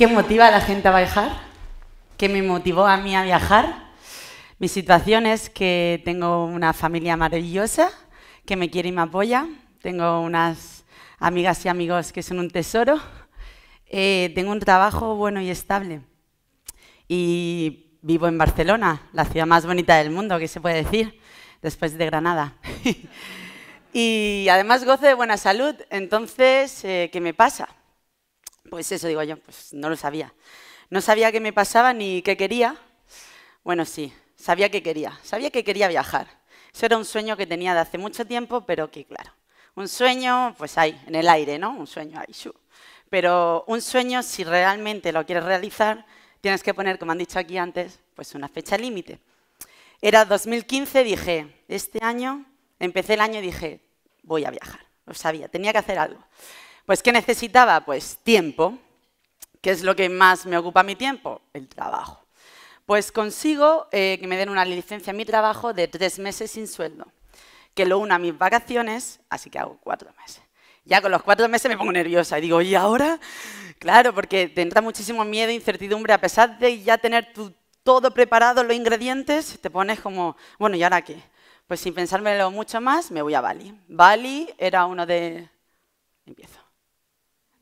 ¿Qué motiva a la gente a viajar? ¿Qué me motivó a mí a viajar? Mi situación es que tengo una familia maravillosa que me quiere y me apoya. Tengo unas amigas y amigos que son un tesoro. Eh, tengo un trabajo bueno y estable. Y vivo en Barcelona, la ciudad más bonita del mundo, que se puede decir, después de Granada. y además gozo de buena salud. Entonces, eh, ¿qué me pasa? Pues eso digo yo, pues no lo sabía. No sabía qué me pasaba ni qué quería. Bueno, sí, sabía que quería. Sabía que quería viajar. Eso era un sueño que tenía de hace mucho tiempo, pero que claro, un sueño pues hay, en el aire, ¿no? Un sueño ahí, Pero un sueño, si realmente lo quieres realizar, tienes que poner, como han dicho aquí antes, pues una fecha límite. Era 2015, dije, este año, empecé el año y dije, voy a viajar. Lo sabía, tenía que hacer algo. Pues ¿qué necesitaba? Pues tiempo. ¿Qué es lo que más me ocupa mi tiempo? El trabajo. Pues consigo eh, que me den una licencia en mi trabajo de tres meses sin sueldo, que lo una a mis vacaciones, así que hago cuatro meses. Ya con los cuatro meses me pongo nerviosa y digo, ¿y ahora? Claro, porque te entra muchísimo miedo, e incertidumbre, a pesar de ya tener todo preparado, los ingredientes, te pones como, bueno, ¿y ahora qué? Pues sin pensármelo mucho más, me voy a Bali. Bali era uno de... Empiezo.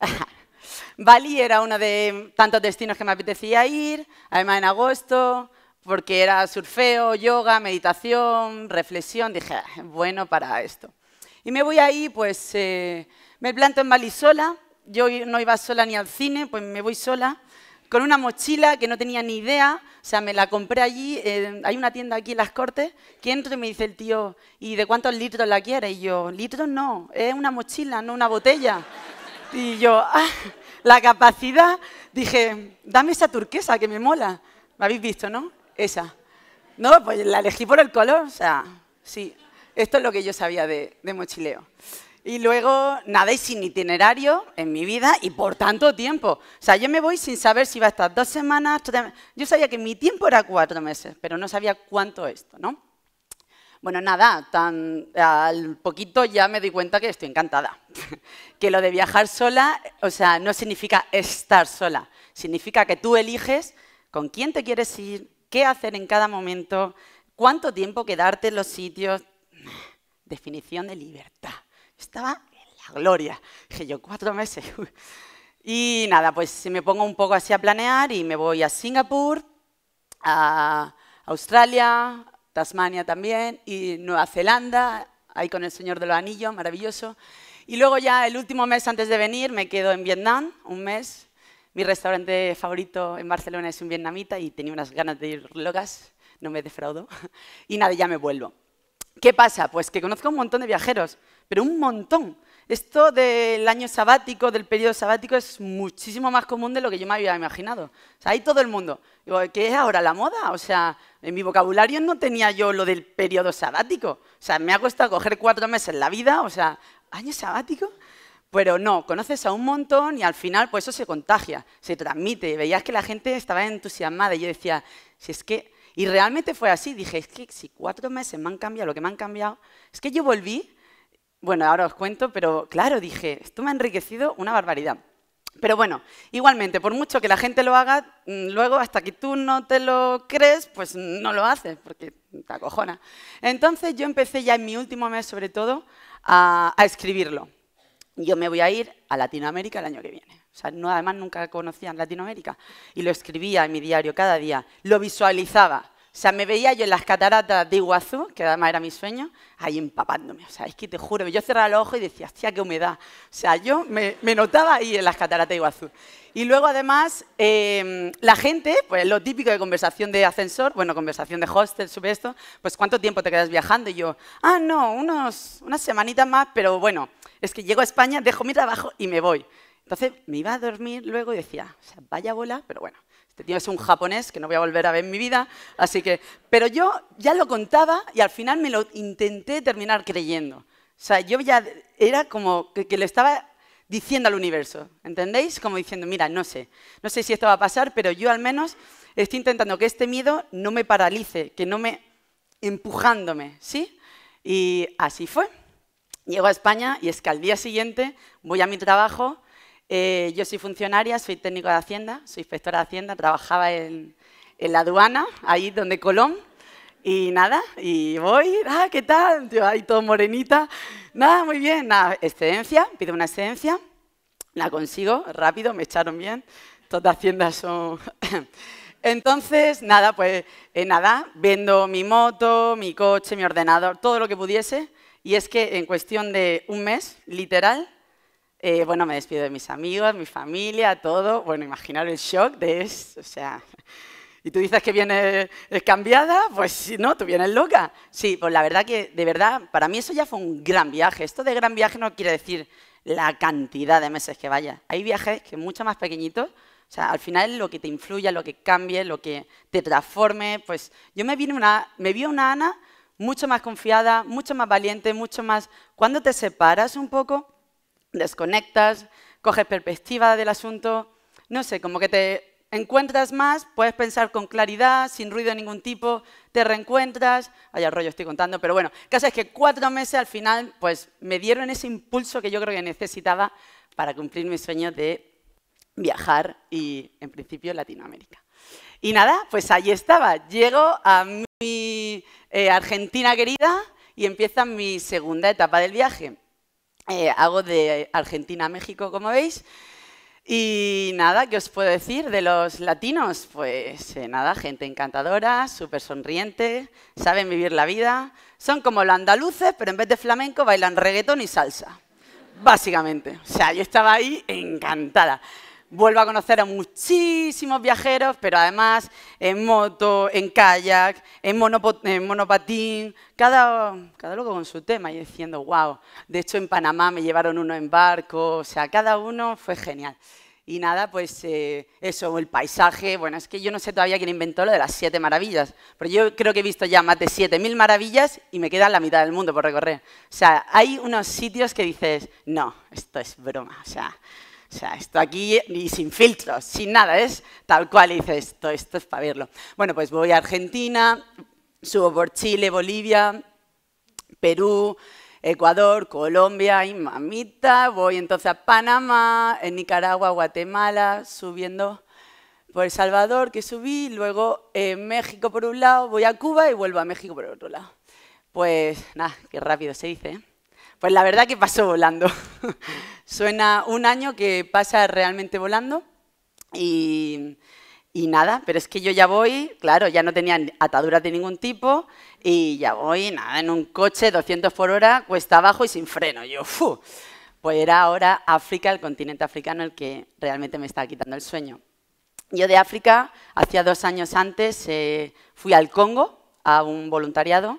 Bali era uno de tantos destinos que me apetecía ir, además en agosto, porque era surfeo, yoga, meditación, reflexión. Dije, ah, bueno para esto. Y me voy ahí, pues eh, me planto en Bali sola. Yo no iba sola ni al cine, pues me voy sola con una mochila que no tenía ni idea, o sea, me la compré allí, hay una tienda aquí en Las Cortes, que entro y me dice el tío, ¿y de cuántos litros la quieres? Y yo, litros no, es una mochila, no una botella. Y yo, ah, la capacidad, dije, dame esa turquesa que me mola. ¿Me habéis visto, no? Esa. No, pues la elegí por el color, o sea, sí. Esto es lo que yo sabía de, mochileo. Y luego nada y sin itinerario en mi vida y por tanto tiempo. O sea, yo me voy sin saber si va a estar dos semanas. Tres... Yo sabía que mi tiempo era cuatro meses, pero no sabía cuánto esto, ¿no? Bueno, nada, tan, al poquito ya me di cuenta que estoy encantada. que lo de viajar sola, o sea, no significa estar sola, significa que tú eliges con quién te quieres ir, qué hacer en cada momento, cuánto tiempo quedarte en los sitios. Definición de libertad. Estaba en la gloria. Dije yo, cuatro meses. y nada, pues me pongo un poco así a planear y me voy a Singapur, a Australia, Tasmania también, y Nueva Zelanda, ahí con el Señor de los Anillos, maravilloso. Y luego ya el último mes antes de venir me quedo en Vietnam, un mes. Mi restaurante favorito en Barcelona es un vietnamita y tenía unas ganas de ir locas, no me defraudo. Y nada, ya me vuelvo. ¿Qué pasa? Pues que conozco un montón de viajeros, pero un montón. Esto del año sabático, del periodo sabático, es muchísimo más común de lo que yo me había imaginado. O sea, hay todo el mundo. ¿qué es ahora la moda? O sea, en mi vocabulario no tenía yo lo del periodo sabático. O sea, me ha costado coger cuatro meses en la vida, o sea, ¿año sabático? Pero no, conoces a un montón y al final pues eso se contagia, se transmite. Veías que la gente estaba entusiasmada y yo decía, si es que y realmente fue así. Dije, es que si cuatro meses me han cambiado lo que me han cambiado, es que yo volví, bueno, ahora os cuento, pero claro, dije, esto me ha enriquecido una barbaridad. Pero bueno, igualmente, por mucho que la gente lo haga, mm, luego hasta que tú no te lo crees, pues no lo haces, porque te acojona. Entonces yo empecé ya en mi último mes, sobre todo, a, a escribirlo yo me voy a ir a Latinoamérica el año que viene. O sea, no, además nunca conocía Latinoamérica. Y lo escribía en mi diario cada día, lo visualizaba. O sea, me veía yo en las cataratas de Iguazú, que además era mi sueño, ahí empapándome. O sea, es que te juro, yo cerraba el ojo y decía, hostia, qué humedad. O sea, yo me, notaba ahí en las cataratas de Iguazú. Y luego, además, em, la gente, pues lo típico de conversación de ascensor, bueno, conversación de hostel sobre esto, pues cuánto tiempo te quedas viajando. Y yo, ah, no, unos, unas semanitas más, pero bueno, es que llego a España, dejo mi trabajo y me voy. Entonces me iba a dormir luego y decía, o sea, vaya bola, pero bueno. Tenía este, un japonés que no voy a volver a ver en mi vida, así que... Pero yo ya lo contaba y al final me lo intenté terminar creyendo. O sea, yo ya era como que, que le estaba diciendo al universo, ¿entendéis? Como diciendo, mira, no sé, no sé si esto va a pasar, pero yo al menos estoy intentando que este miedo no me paralice, que no me empujándome, ¿sí? Y así fue. Llego a España y es que al día siguiente voy a mi trabajo eh, yo soy funcionaria, soy técnico de Hacienda, soy inspectora de Hacienda, trabajaba en, la aduana, ahí donde Colón, y nada, y voy, ah, ¿qué tal? Yo ahí todo morenita, nada, muy bien, nada, excedencia, pido una excedencia, la consigo rápido, me echaron bien, todas Haciendas son... Entonces, nada, pues eh, nada, vendo mi moto, mi coche, mi ordenador, todo lo que pudiese, y es que en cuestión de un mes, literal, eh, bueno, me despido de mis amigos, mi familia, todo. Bueno, imaginar el shock de eso, o sea... Y tú dices que vienes cambiada, pues no, tú vienes loca. Sí, pues la verdad que, de verdad, para mí eso ya fue un gran viaje. Esto de gran viaje no quiere decir la cantidad de meses que vaya. Hay viajes que mucho más pequeñitos, o sea, al final lo que te influya, lo que cambie, lo que te transforme, pues yo me vi una, me vi una Ana mucho más confiada, mucho más valiente, mucho más... Cuando te separas un poco, desconectas, coges perspectiva del asunto, no sé, como que te encuentras más, puedes pensar con claridad, sin ruido de ningún tipo, te reencuentras, hay el rollo estoy contando, pero bueno, el es que cuatro meses al final pues me dieron ese impulso que yo creo que necesitaba para cumplir mi sueño de viajar y en principio Latinoamérica. Y nada, pues ahí estaba, llego a mi eh, Argentina querida y empieza mi segunda etapa del viaje. Eh, hago de Argentina a México, como veis. Y nada, ¿qué os puedo decir de los latinos? Pues eh, nada, gente encantadora, súper sonriente, saben vivir la vida. Son como los andaluces, pero en vez de flamenco bailan reggaetón y salsa, básicamente. O sea, yo estaba ahí encantada vuelvo a conocer a muchísimos viajeros, pero además en moto, en kayak, en, monopatín, cada, cada loco con su tema y diciendo, wow, de hecho en Panamá me llevaron uno en barco, o sea, cada uno fue genial. Y nada, pues eh, eso, el paisaje, bueno, es que yo no sé todavía quién inventó lo de las siete maravillas, pero yo creo que he visto ya más de siete mil maravillas y me queda la mitad del mundo por recorrer. O sea, hay unos sitios que dices, no, esto es broma, o sea, o sea, esto aquí y sin filtros, sin nada, es tal cual, hice esto, esto es para verlo. Bueno, pues voy a Argentina, subo por Chile, Bolivia, Perú, Ecuador, Colombia y mamita, voy entonces a Panamá, en Nicaragua, Guatemala, subiendo por El Salvador, que subí, luego en México por un lado, voy a Cuba y vuelvo a México por otro lado. Pues nada, qué rápido se dice. ¿eh? Pues la verdad que pasó volando. Suena un año que pasa realmente volando y, nada, pero es que yo ya voy, claro, ya no tenía ataduras de ningún tipo y ya voy, nada, en un coche 200 por hora, cuesta abajo y sin freno. Yo, ¡fu! Pues era ahora África, el continente africano, el que realmente me estaba quitando el sueño. Yo de África, hacía dos años antes, eh, fui al Congo a un voluntariado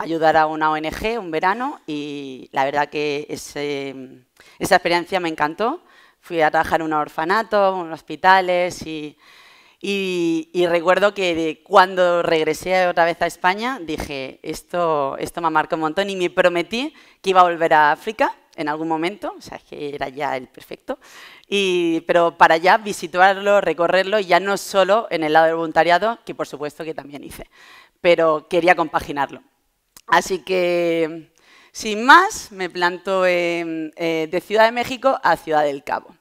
ayudar a una ONG un verano y la verdad que esa experiencia me encantó. Fui a trabajar en un orfanato, en hospitales y, y, recuerdo que cuando regresé otra vez a España dije, esto, esto me marcó un montón y me prometí que iba a volver a África en algún momento, o sea, que era ya el perfecto, y, pero para ya visitarlo, recorrerlo, ya no solo en el lado del voluntariado, que por supuesto que también hice, pero quería compaginarlo. Así que, sin más, me planto eh, de Ciudad de México a Ciudad del Cabo.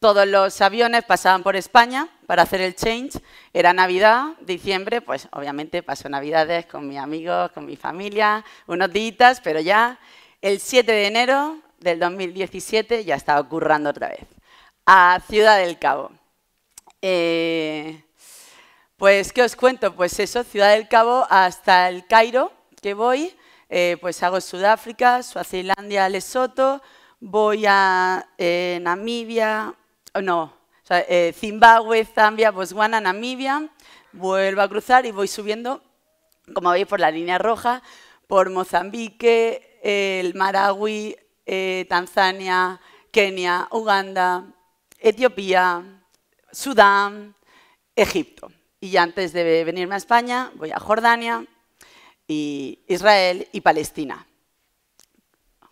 Todos los aviones pasaban por España para hacer el change. Era Navidad, diciembre, pues obviamente pasó Navidades con mis amigos, con mi familia, unos días, pero ya el 7 de enero del 2017 ya estaba currando otra vez. A Ciudad del Cabo. Eh, pues, ¿qué os cuento? Pues eso, Ciudad del Cabo hasta el Cairo, que voy, eh, pues hago Sudáfrica, Suazilandia, Lesoto, voy a eh, Namibia, oh, no, eh, Zimbabue, Zambia, Botswana, Namibia, vuelvo a cruzar y voy subiendo, como veis, por la línea roja, por Mozambique, el Marawi, Tanzania, Kenia, Uganda, Etiopía, Sudán, Egipto. Y antes de venirme a España, voy a Jordania, y Israel y Palestina.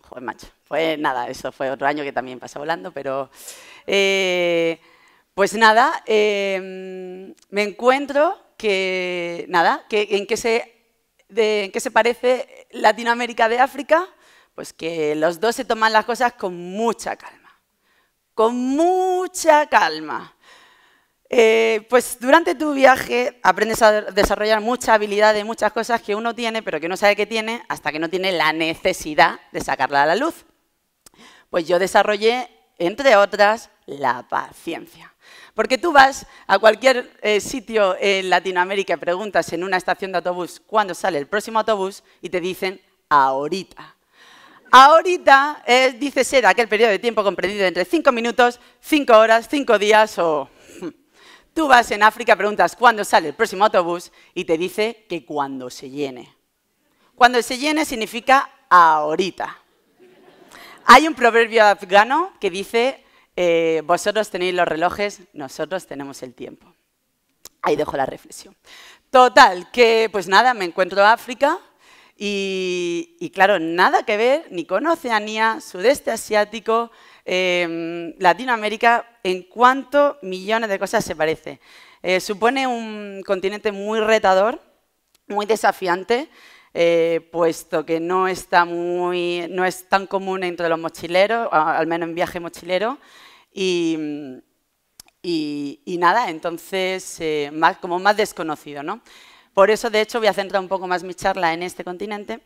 Joder, macho. Pues nada, eso fue otro año que también pasa volando, pero... Eh, pues nada, em, me encuentro que, nada, que en se, en qué se parece Latinoamérica de África, pues que los dos se toman las cosas con mucha calma, con mucha calma. Eh, pues durante tu viaje aprendes a desarrollar muchas habilidades, muchas cosas que uno tiene, pero que no sabe que tiene, hasta que no tiene la necesidad de sacarla a la luz. Pues yo desarrollé, entre otras, la paciencia. Porque tú vas a cualquier eh, sitio en Latinoamérica y preguntas en una estación de autobús cuándo sale el próximo autobús y te dicen ahorita. Ahorita eh, dice ser aquel periodo de tiempo comprendido entre 5 minutos, 5 horas, 5 días o Tú vas en África, preguntas cuándo sale el próximo autobús y te dice que cuando se llene. Cuando se llene significa ahorita. Hay un proverbio afgano que dice, eh, vosotros tenéis los relojes, nosotros tenemos el tiempo. Ahí dejo la reflexión. Total, que pues nada, me encuentro en África y, y claro, nada que ver, ni con Oceanía, sudeste asiático, Em, Latinoamérica en cuánto millones de cosas se parece. Eh, supone un continente muy retador, muy desafiante, eh, puesto que no, está muy, no es tan común entre los mochileros, al menos en viaje mochilero, y, y, nada, entonces eh, más, como más desconocido. ¿no? Por eso, de hecho, voy a centrar un poco más mi charla en este continente,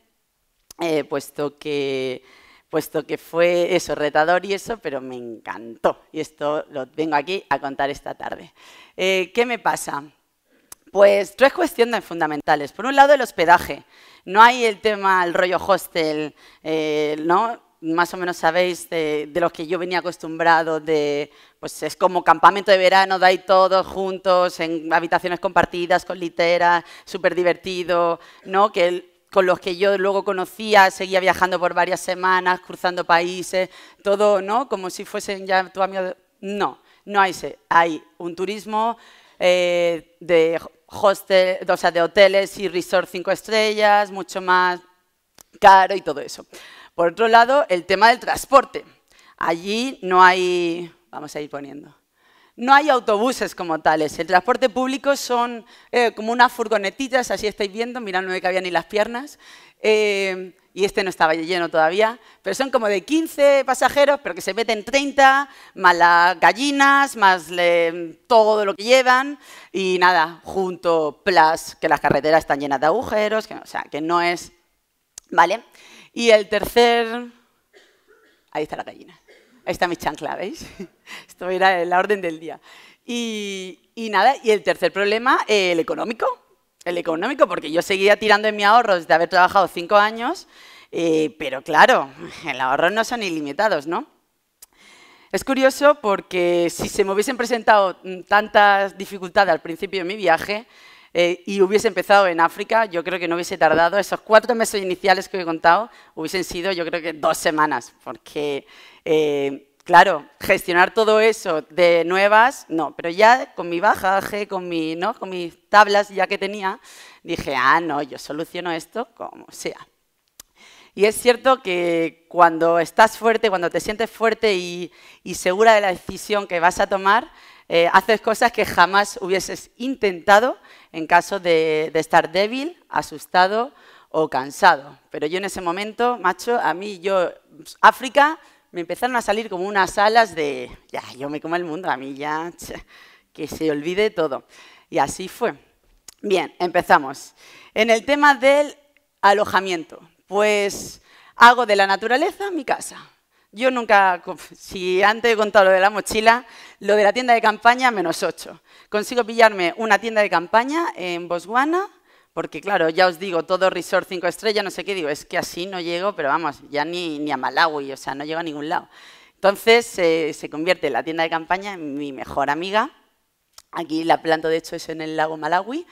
puesto que puesto que fue eso, retador y eso, pero me encantó. Y esto lo vengo aquí a contar esta tarde. Eh, ¿Qué me pasa? Pues tres cuestiones fundamentales. Por un lado, el hospedaje. No hay el tema, el rollo hostel, eh, ¿no? más o menos sabéis de, los que yo venía acostumbrado, de, pues es como campamento de verano, de ahí todos juntos, en habitaciones compartidas, con literas, súper divertido, ¿no? que con los que yo luego conocía, seguía viajando por varias semanas, cruzando países, todo, ¿no? Como si fuesen ya tu amigo. No, no hay ese. Hay un turismo eh, de hostel, o sea, de hoteles y resort cinco estrellas, mucho más caro y todo eso. Por otro lado, el tema del transporte. Allí no hay... Vamos a ir poniendo no hay autobuses como tales. El transporte público son eh, como unas furgonetitas, así estáis viendo, mirad, no que ni las piernas. Eh, y este no estaba lleno todavía, pero son como de 15 pasajeros, pero que se meten 30, más las gallinas, más todo lo que llevan, y nada, junto, plus, que las carreteras están llenas de agujeros, o sea, que no es... ¿Vale? Y el tercer... Ahí está la gallina. Ahí está mi chancla, ¿veis? Esto era la orden del día. Y, nada, y el tercer problema, el económico. El económico, porque yo seguía tirando en mi ahorro desde haber trabajado cinco años, eh, pero claro, el ahorro no son ilimitados, ¿no? Es curioso porque si se me hubiesen presentado mm, tantas dificultades al principio de mi viaje, eh, y hubiese empezado en África, yo creo que no hubiese tardado. Esos cuatro meses iniciales que he contado hubiesen sido, yo creo que dos semanas, porque, eh, claro, gestionar todo eso de nuevas, no, pero ya con mi bajaje, con, ¿no? con mis tablas ya que tenía, dije, ah, no, yo soluciono esto como sea. Y es cierto que cuando estás fuerte, cuando te sientes fuerte y, segura de la decisión que vas a tomar, eh, haces cosas que jamás hubieses intentado en caso de, estar débil, asustado o cansado. Pero yo en ese momento, macho, a mí yo, África, me empezaron a salir como unas alas de, ya, yo me como el mundo, a mí ya, que se olvide todo. Y así fue. Bien, empezamos. En el tema del alojamiento, pues hago de la naturaleza mi casa. Yo nunca, si antes he contado lo de la mochila, lo de la tienda de campaña, menos ocho. Consigo pillarme una tienda de campaña en Botswana, porque claro, ya os digo, todo resort cinco estrellas, no sé qué, digo, es que así no llego, pero vamos, ya ni, a Malawi, o sea, no llego a ningún lado. Entonces eh, se convierte la tienda de campaña en mi mejor amiga. Aquí la planto, de hecho, es en el lago Malawi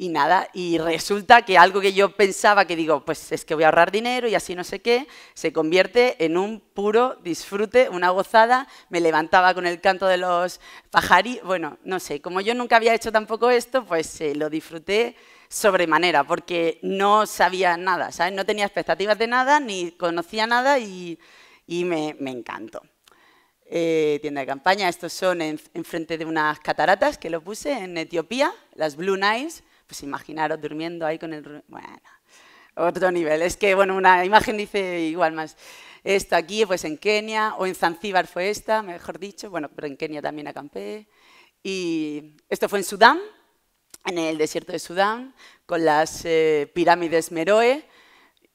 y nada, y resulta que algo que yo pensaba que digo, pues es que voy a ahorrar dinero y así no sé qué, se convierte en un puro disfrute, una gozada, me levantaba con el canto de los pajarí, bueno, no sé, como yo nunca había hecho tampoco esto, pues eh, lo disfruté sobremanera, porque no sabía nada, ¿sabes? No tenía expectativas de nada, ni conocía nada y, y me, me encantó. Eh, tienda de campaña. Estos son en frente de unas cataratas que lo puse en Etiopía, las Blue Nights pues imaginaros durmiendo ahí con el... Bueno, otro nivel. Es que, bueno, una imagen dice igual más. Esto aquí, pues en Kenia, o en Zanzíbar fue esta, mejor dicho, bueno, pero en Kenia también acampé. Y esto fue en Sudán, en el desierto de Sudán, con las eh, pirámides Meroe,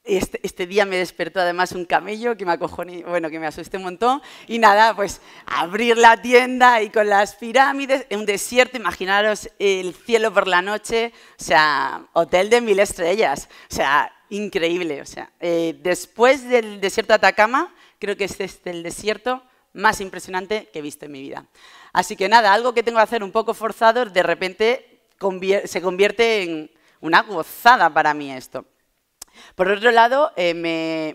este, este, día me despertó además un camello que me acojoné, bueno, que me asusté un montón. Y nada, pues abrir la tienda y con las pirámides, en un desierto, imaginaros el cielo por la noche, o sea, hotel de mil estrellas, o sea, increíble. O sea, eh, después del desierto de Atacama, creo que este es el desierto más impresionante que he visto en mi vida. Así que nada, algo que tengo que hacer un poco forzado, de repente se convierte en una gozada para mí esto. Por otro lado, eh,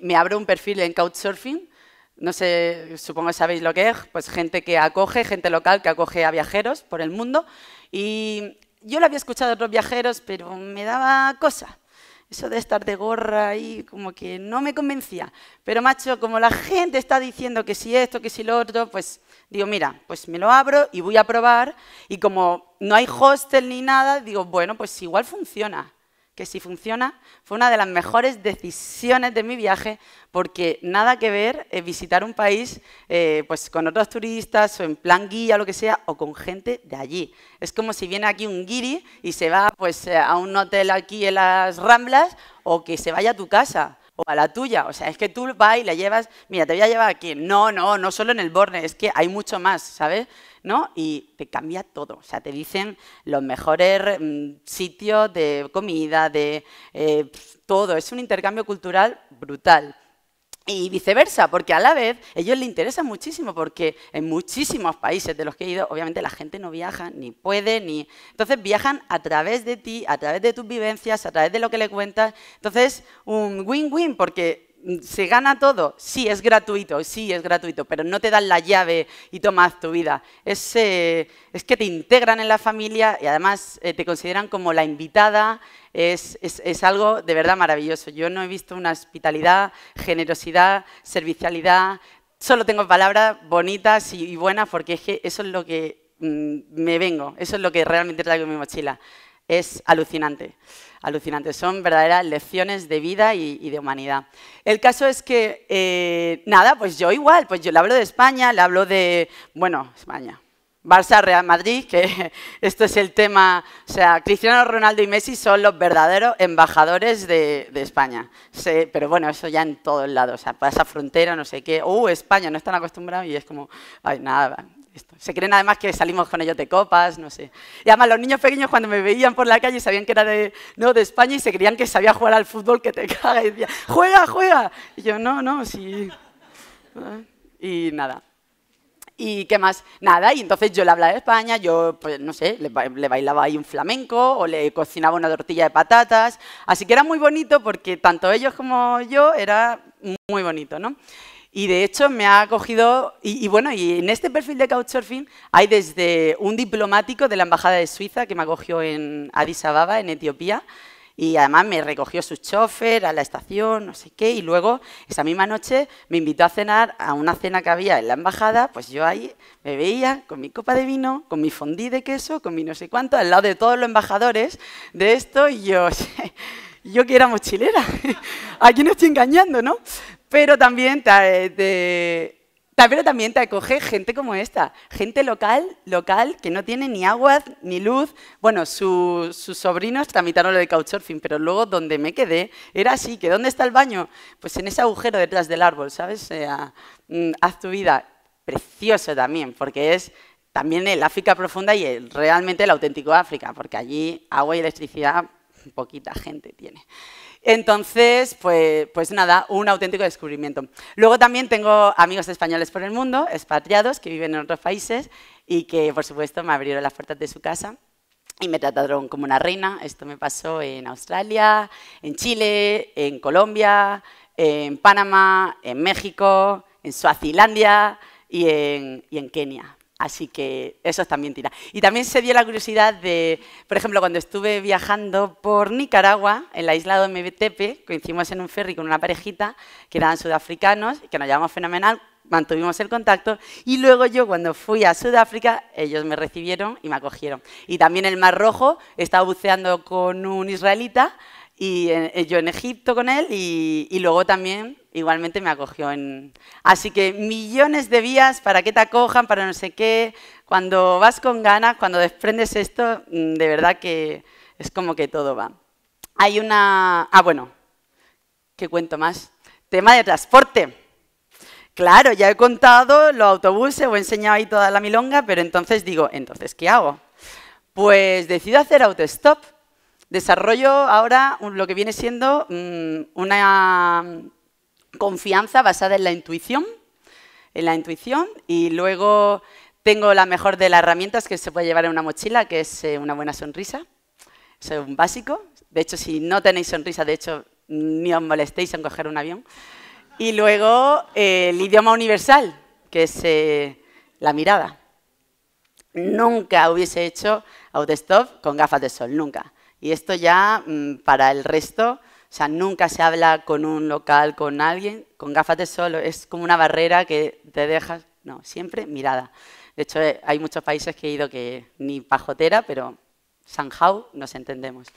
me, abro un perfil en Couchsurfing. No sé, supongo que sabéis lo que es, pues gente que acoge, gente local que acoge a viajeros por el mundo. Y yo lo había escuchado de otros viajeros, pero me daba cosa. Eso de estar de gorra ahí, como que no me convencía. Pero macho, como la gente está diciendo que si esto, que si lo otro, pues digo, mira, pues me lo abro y voy a probar. Y como no hay hostel ni nada, digo, bueno, pues igual funciona que si funciona, fue una de las mejores decisiones de mi viaje, porque nada que ver eh, visitar un país eh, pues con otros turistas, o en plan guía, lo que sea, o con gente de allí. Es como si viene aquí un guiri y se va pues, eh, a un hotel aquí en las Ramblas, o que se vaya a tu casa o a la tuya. O sea, es que tú vas y la llevas, mira, te voy a llevar aquí. No, no, no solo en el borne, es que hay mucho más, ¿sabes? Y te cambia todo. O sea, te dicen los mejores mm, sitios de comida, de eh, todo. Es un intercambio cultural brutal. Y viceversa, porque a la vez ellos les interesa muchísimo, porque en muchísimos países de los que he ido, obviamente la gente no viaja, ni puede, ni... Entonces viajan a través de ti, a través de tus vivencias, a través de lo que le cuentas. Entonces, un win-win, porque ¿Se gana todo? Sí, es gratuito, sí, es gratuito, pero no te dan la llave y tomas tu vida. Eh, es, que te integran en la familia y además eh, te consideran como la invitada. Es, algo de verdad maravilloso. Yo no he visto una hospitalidad, generosidad, servicialidad. Solo tengo palabras bonitas y, buenas porque eso es lo que mm, me vengo, eso es lo que realmente traigo en mi mochila. Es alucinante alucinantes, son verdaderas lecciones de vida y, de humanidad. El caso es que, eh, nada, pues yo igual, pues yo le hablo de España, le hablo de, bueno, España, Barça, Real Madrid, que esto es el tema, o sea, Cristiano Ronaldo y Messi son los verdaderos embajadores de, España. pero bueno, eso ya en todos lados, o sea, pasa frontera, no sé qué, ¡uh, España! No están acostumbrados y es como, ay, nada, se creen además que salimos con ellos de copas, no sé. Y además los niños pequeños cuando me veían por la calle sabían que era de, no, de España y se creían que sabía jugar al fútbol que te caga y decía, juega, juega. yo, no, no, sí. Y nada. ¿Y qué más? Nada, y entonces yo le hablaba de España, yo, pues no sé, le, le, bailaba ahí un flamenco o le cocinaba una tortilla de patatas. Así que era muy bonito porque tanto ellos como yo era muy bonito, ¿no? Y de hecho me ha acogido, y, bueno, y en este perfil de Couchsurfing hay desde un diplomático de la Embajada de Suiza que me acogió en Addis Ababa, en Etiopía, y además me recogió su chofer a la estación, no sé qué, y luego esa misma noche me invitó a cenar a una cena que había en la embajada, pues yo ahí me veía con mi copa de vino, con mi fondí de queso, con mi no sé cuánto, al lado de todos los embajadores de esto, y yo... yo que era mochilera. Aquí no estoy engañando, ¿no? pero también te, eh, también te acoge gente como esta, gente local, local que no tiene ni agua ni luz. Bueno, su, sus sobrinos tramitaron lo de couchsurfing, pero luego donde me quedé era así, que ¿dónde está el baño? Pues en ese agujero detrás del árbol, ¿sabes? Mm, haz tu vida precioso también, porque es también el África profunda y realmente el auténtico África, porque allí agua y electricidad poquita gente tiene. Entonces, pues, pues, nada, un auténtico descubrimiento. Luego también tengo amigos españoles por el mundo, expatriados que viven en otros países y que, por supuesto, me abrieron las puertas de su casa y me trataron como una reina. Esto me pasó en Australia, en Chile, en Colombia, en Panamá, en México, en Suazilandia y y en Kenia. Así que eso también tira. Y también se dio la curiosidad de, por ejemplo, cuando estuve viajando por Nicaragua, en la isla de Mbetepe, coincidimos en un ferry con una parejita que eran sudafricanos, que nos llamamos fenomenal, mantuvimos el contacto y luego yo cuando fui a Sudáfrica, ellos me recibieron y me acogieron. Y también el Mar Rojo, estaba buceando con un israelita y eh, eh, yo en Egipto con él y, luego también igualmente me acogió en... Así que millones de vías para que te acojan, para no sé qué. Cuando vas con ganas, cuando desprendes esto, mm, de verdad que es como que todo va. Hay una... Ah, bueno, ¿qué cuento más? Tema de transporte. Claro, ya he contado los autobuses, os he enseñado ahí toda la milonga, pero entonces digo, entonces, ¿qué hago? Pues decido hacer autostop Desarrollo ahora lo que viene siendo mm, una confianza basada en la intuición, en la intuición y luego tengo la mejor de las herramientas que se puede llevar en una mochila, que es eh, una buena sonrisa. Eso es un básico. De hecho, si no tenéis sonrisa, de hecho, ni os molestéis en coger un avión. Y luego eh, el idioma universal, que es eh, la mirada. Nunca hubiese hecho autostop con gafas de sol, nunca. Y esto ya mm, para el resto, o sea, nunca se habla con un local, con alguien, con gafas de sol, es como una barrera que te dejas, no, siempre mirada. De hecho, eh, hay muchos países que he ido que ni pajotera, pero somehow, nos entendemos.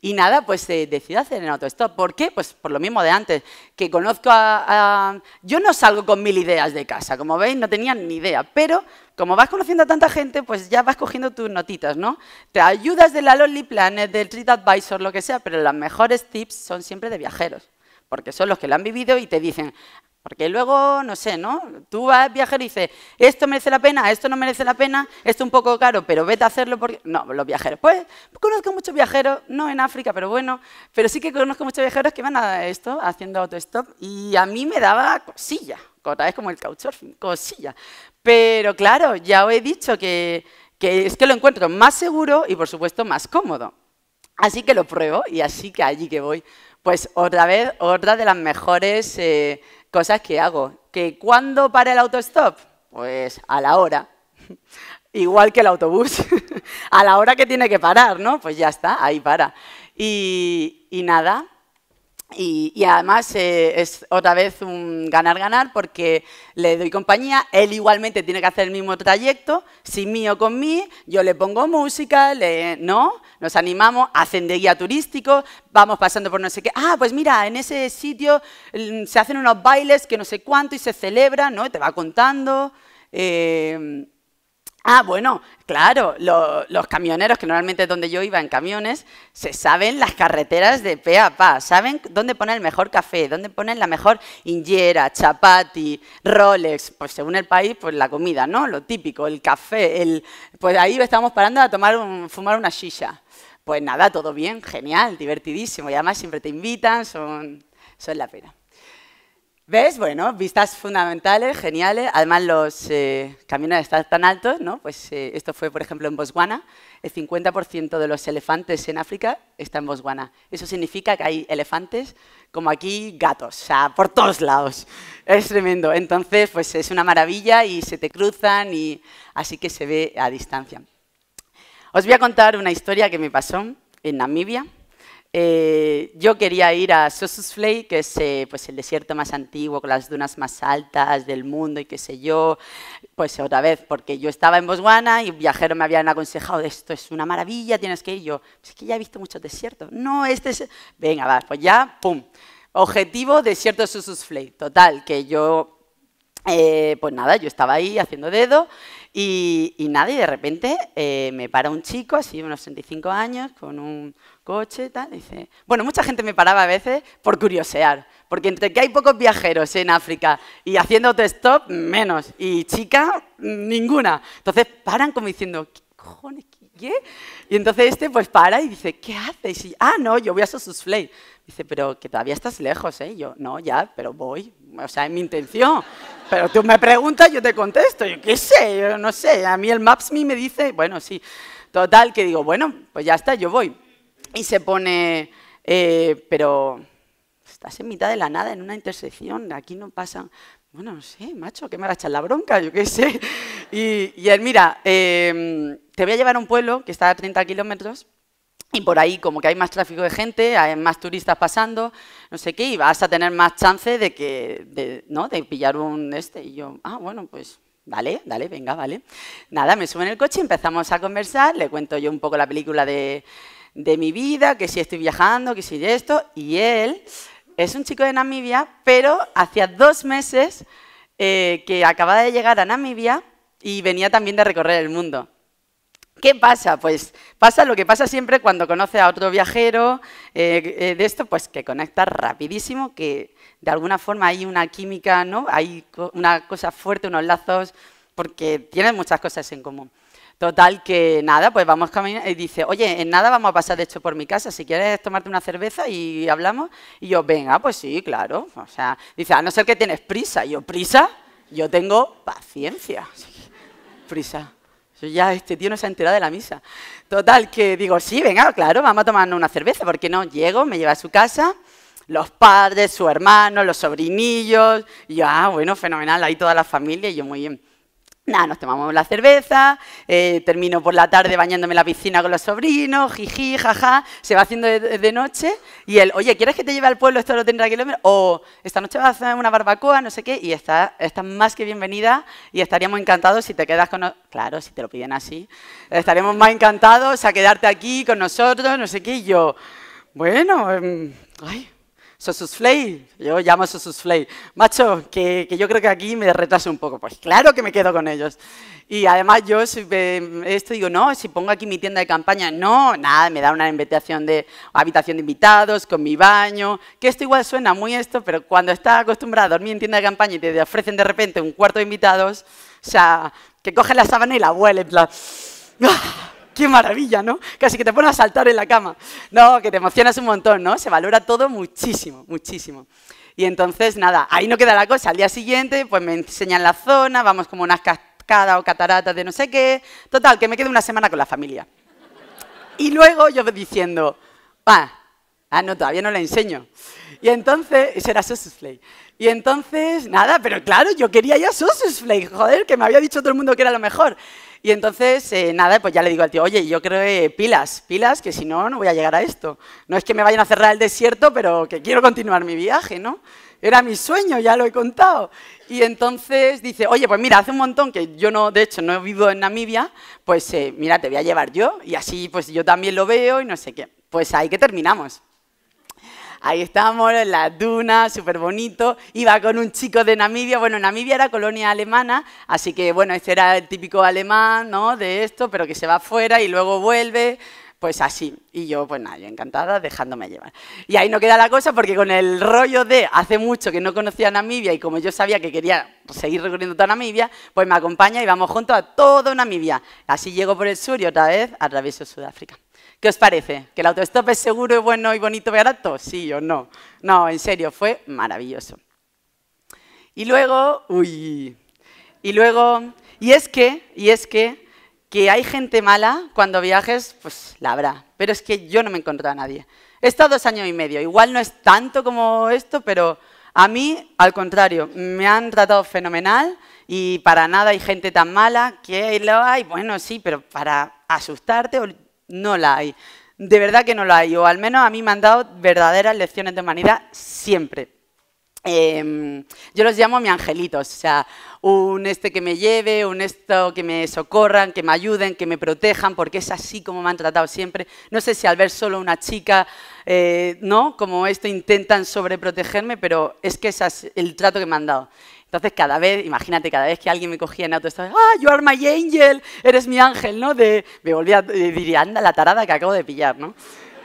Y nada, pues eh, hacer en autostop. ¿Por qué? Pues por lo mismo de antes, que conozco a, Yo no salgo con mil ideas de casa, como veis, no tenía ni idea, pero como vas conociendo a tanta gente, pues ya vas cogiendo tus notitas, ¿no? Te ayudas de la Lonely Planet, del Treat Advisor, lo que sea, pero los mejores tips son siempre de viajeros, porque son los que lo han vivido y te dicen, porque luego, no sé, ¿no? Tú vas, viajar y dices, esto merece la pena, esto no merece la pena, esto un poco caro, pero vete a hacerlo porque... No, los viajeros. Pues conozco muchos viajeros, no en África, pero bueno, pero sí que conozco muchos viajeros que van a esto, haciendo autostop, y a mí me daba cosilla, otra vez como el couchsurfing, cosilla. Pero claro, ya os he dicho que, que es que lo encuentro más seguro y, por supuesto, más cómodo. Así que lo pruebo y así que allí que voy. Pues otra vez, otra de las mejores eh, cosas que hago. ¿Que ¿Cuándo para el autostop? Pues a la hora. Igual que el autobús. a la hora que tiene que parar, ¿no? Pues ya está, ahí para. Y, nada. Y, además eh, es otra vez un ganar-ganar porque le doy compañía, él igualmente tiene que hacer el mismo trayecto, si mío con mí, yo le pongo música, le, ¿no? nos animamos, hacen de guía turístico, vamos pasando por no sé qué, ah, pues mira, en ese sitio mm, se hacen unos bailes que no sé cuánto y se celebra, ¿no? Te va contando. Em, ah, bueno, claro, los camioneros, que normalmente es donde yo iba en camiones, se saben las carreteras de pe a pa, saben dónde poner el mejor café, dónde ponen la mejor injera, chapati, Rolex, pues según el país, pues la comida, ¿no? Lo típico, el café, el... pues ahí estamos parando a tomar un, fumar una shisha. Pues nada, todo bien, genial, divertidísimo. Y además siempre te invitan, son, son la pena. ¿Ves? Bueno, vistas fundamentales, geniales. Además, los caminos eh, camiones están tan altos, ¿no? Pues eh, esto fue, por ejemplo, en Botswana. El 50% de los elefantes en África está en Botswana. Eso significa que hay elefantes, como aquí, gatos, o sea, por todos lados. Es tremendo. Entonces, pues es una maravilla y se te cruzan y así que se ve a distancia. Os voy a contar una historia que me pasó en Namibia. Eh, yo quería ir a Sossusvlei, que es eh, pues el desierto más antiguo, con las dunas más altas del mundo y qué sé yo, pues otra vez, porque yo estaba en Botswana y viajeros me habían aconsejado, esto es una maravilla, tienes que ir. Yo, es que ya he visto muchos desiertos. No, este es... Venga, va, pues ya, pum. Objetivo, desierto Sossusvlei, Total, que yo, eh, pues nada, yo estaba ahí haciendo dedo y, y nada, y de repente eh, me para un chico, así unos 65 años, con un coche y tal, y dice... Bueno, mucha gente me paraba a veces por curiosear, porque entre que hay pocos viajeros en África y haciendo autostop, menos, y chica, ninguna. Entonces paran como diciendo, ¿qué cojones? ¿Qué? Y entonces este pues para y dice, ¿qué haces? Y, ah, no, yo voy a sus Flay. Dice, pero que todavía estás lejos, ¿eh? yo, no, ya, pero voy, o sea, es mi intención. Pero tú me preguntas, yo te contesto. Yo qué sé, yo no sé. A mí el Maps me dice, bueno, sí. Total, que digo, bueno, pues ya está, yo voy. Y se pone, eh, pero estás en mitad de la nada, en una intersección, aquí no pasa, Bueno, no sé, macho, que me va la bronca, yo qué sé. Y, él, mira, eh, te voy a llevar a un pueblo que está a 30 kilómetros y por ahí como que hay más tráfico de gente, hay más turistas pasando, no sé qué, y vas a tener más chance de que, ¿no? De pillar un este. Y yo, ah, bueno, pues dale, dale, venga, vale. Nada, me subo en el coche, empezamos a conversar, le cuento yo un poco la película de, mi vida, que si estoy viajando, que si esto, y él es un chico de Namibia, pero hacía dos meses eh, que acababa de llegar a Namibia y venía también de recorrer el mundo. ¿Qué pasa? Pues pasa lo que pasa siempre cuando conoce a otro viajero eh, eh, de esto, pues que conecta rapidísimo, que de alguna forma hay una química, ¿no? Hay una cosa fuerte, unos lazos, porque tienen muchas cosas en común. Total que nada, pues vamos caminando y dice, oye, en nada vamos a pasar de hecho por mi casa, si quieres tomarte una cerveza y hablamos. Y yo, venga, pues sí, claro. O sea, dice, a no ser que tienes prisa. Y yo, ¿prisa? Yo tengo paciencia. Prisa ya, este tío no se ha enterado de la misa. Total, que digo, sí, venga, claro, vamos a tomarnos una cerveza, porque no? Llego, me lleva a su casa, los padres, su hermano, los sobrinillos, y yo, ah, bueno, fenomenal, ahí toda la familia, y yo muy bien. Nada, nos tomamos la cerveza, eh, termino por la tarde bañándome en la piscina con los sobrinos, jiji, jaja, se va haciendo de, noche y él, oye, ¿quieres que te lleve al pueblo? Esto lo tendrá kilómetros. O esta noche vas a hacer una barbacoa, no sé qué, y estás está más que bienvenida y estaríamos encantados si te quedas con nosotros. Claro, si te lo piden así, estaríamos más encantados a quedarte aquí con nosotros, no sé qué, y yo, bueno, em, ay, Sosus yo llamo a Sosus Macho, que, yo creo que aquí me retraso un poco. Pues claro que me quedo con ellos. Y además yo esto digo, no, si pongo aquí mi tienda de campaña, no, nada, me da una invitación de habitación de invitados, con mi baño, que esto igual suena muy esto, pero cuando estás acostumbrado a dormir en tienda de campaña y te ofrecen de repente un cuarto de invitados, o sea, que coge la sábana y la huele, en plan... ¡ah! qué maravilla, ¿no? Casi que te pones a saltar en la cama. No, que te emocionas un montón, ¿no? Se valora todo muchísimo, muchísimo. Y entonces, nada, ahí no queda la cosa. Al día siguiente, pues me enseñan la zona, vamos como unas cascadas o cataratas de no sé qué. Total, que me quede una semana con la familia. Y luego yo diciendo, ah, ah no, todavía no la enseño. Y entonces, ese era Sosusflay. Y entonces, nada, pero claro, yo quería ya Sosusflay, joder, que me había dicho todo el mundo que era lo mejor. Y entonces, eh, nada, pues ya le digo al tío, oye, yo creo eh, pilas, pilas, que si no, no voy a llegar a esto. No es que me vayan a cerrar el desierto, pero que quiero continuar mi viaje, ¿no? Era mi sueño, ya lo he contado. Y entonces dice, oye, pues mira, hace un montón que yo no, de hecho, no he vivido en Namibia, pues eh, mira, te voy a llevar yo y así pues yo también lo veo y no sé qué. Pues ahí que terminamos. Ahí estamos, en la duna, súper bonito. Iba con un chico de Namibia. Bueno, Namibia era colonia alemana, así que bueno, ese era el típico alemán, ¿no? De esto, pero que se va afuera y luego vuelve. Pues así. Y yo, pues nada, encantada dejándome llevar. Y ahí no queda la cosa porque con el rollo de hace mucho que no conocía Namibia y como yo sabía que quería seguir recorriendo toda Namibia, pues me acompaña y vamos juntos a toda Namibia. Así llego por el sur y otra vez atravieso Sudáfrica. ¿Qué os parece? ¿Que el autostop es seguro y bueno y bonito y barato? ¿Sí o no? No, en serio, fue maravilloso. Y luego, uy, y luego, y es que, y es que, que hay gente mala cuando viajes, pues la habrá. Pero es que yo no me he encontrado a nadie. He estado dos años y medio. Igual no es tanto como esto, pero a mí, al contrario, me han tratado fenomenal y para nada hay gente tan mala que lo hay. Bueno, sí, pero para asustarte no la hay. De verdad que no la hay, o al menos a mí me han dado verdaderas lecciones de humanidad siempre. Em, yo los llamo mi angelitos, o sea, un este que me lleve, un esto que me socorran, que me ayuden, que me protejan, porque es así como me han tratado siempre. No sé si al ver solo una chica, eh, ¿no? Como esto intentan sobreprotegerme, pero es que es el trato que me han dado. Entonces, cada vez, imagínate, cada vez que alguien me cogía en auto, estaba, ah, you are my angel, eres mi ángel, ¿no? De, me volvía, eh, diría, anda la tarada que acabo de pillar, ¿no?